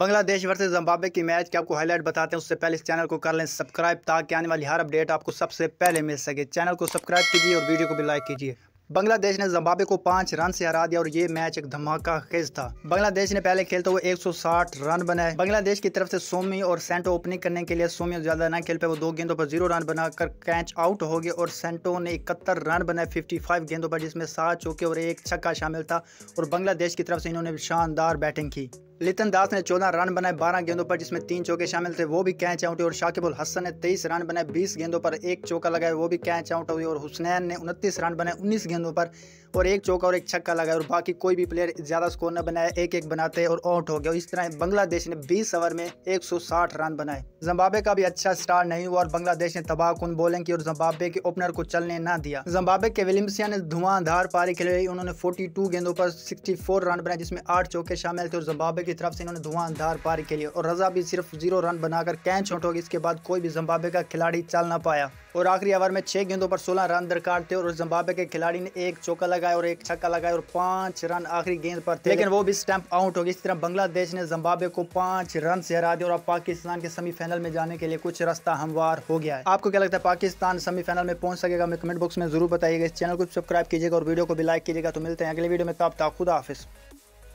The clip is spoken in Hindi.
बांग्लादेश वर्सेज जम्बाबे की मैच के आपको हाईलाइट बताते हैं उससे पहले इस चैनल को कर लें सब्सक्राइब ताकि आने वाली हर अपडेट आपको सबसे पहले मिल सके चैनल को सब्सक्राइब कीजिए और वीडियो को भी लाइक कीजिए बांग्लादेश ने जम्बाबे को पांच रन से हरा दिया और ये मैच एक धमाका खेज था बांग्लादेश ने पहले खेलते हुए 160 रन बनाए बांग्लादेश की तरफ से सोमी और सेंटो ओपनिंग करने के लिए सोमी ज्यादा न खेल पे वो दो गेंदों पर जीरो रन बनाकर कैच आउट हो गए और सेंटो ने इकहत्तर रन बनाए 55 गेंदों पर जिसमें सात चौके और एक छक्का शामिल था और बांग्लादेश की तरफ से इन्होंने शानदार बैटिंग की लितन दास ने 14 रन बनाए 12 गेंदों पर जिसमें तीन चौके शामिल थे वो भी कैच आउट हुई और शाकिबुल हसन ने 23 रन बनाए 20 गेंदों पर एक चौका लगाया वो भी कैच आउट हुई और हुसनैन ने 29 रन बनाए 19 गेंदों पर और एक चौका और एक छक्का लगाया और बाकी कोई भी प्लेयर ज़्यादा स्कोर न बनाया एक एक बनाते और आउट हो गया इस तरह बांग्लादेश ने बीस ओवर में एक रन बनाए जम्बाबे का भी अच्छा स्टार नहीं हुआ और बांग्लादेश ने तबाह कन बॉलिंग की और जम्बाबे के ओपनर को चलने न दिया जम्बाबे के विलिमसिया ने धुआंधार पारी खेली उन्होंने फोर्टी गेंदों पर सिक्सटी रन बनाए जिसमें आठ चौके शामिल थे और जम्बाबे की तरफ से इन्होंने धुआंधार पारी लिए और रजा भी सिर्फ जीरो रन बनाकर कैच छोट होगी इसके बाद कोई भी जम्बाबे का खिलाड़ी चल ना पाया और आखिरी ओवर में छह गेंदों पर सोलह रन दरकार थे और जम्बाबे के खिलाड़ी ने एक चौका लगाया और एक छक्का लगाया और पांच रन आखिरी गेंद पर थे लेकिन वो भी स्टैंप आउट हो गई इस तरह बांग्लादेश ने जम्बाबे को पांच रन से हरा दिया और अब पाकिस्तान के सेमीफाइनल में जाने के लिए कुछ रास्ता हमवार हो गया है आपको क्या लगता है पाकिस्तान सेमीफाइनल में पहुंच सकेगा हमें कमेंट बॉक्स में जरूर बताइएगा इस चैनल को सब्सक्राइब कीजिएगा और वीडियो को भी लाइक कीजिएगा तो मिलते हैं अगले वीडियो में तब तक खुदा हाफिस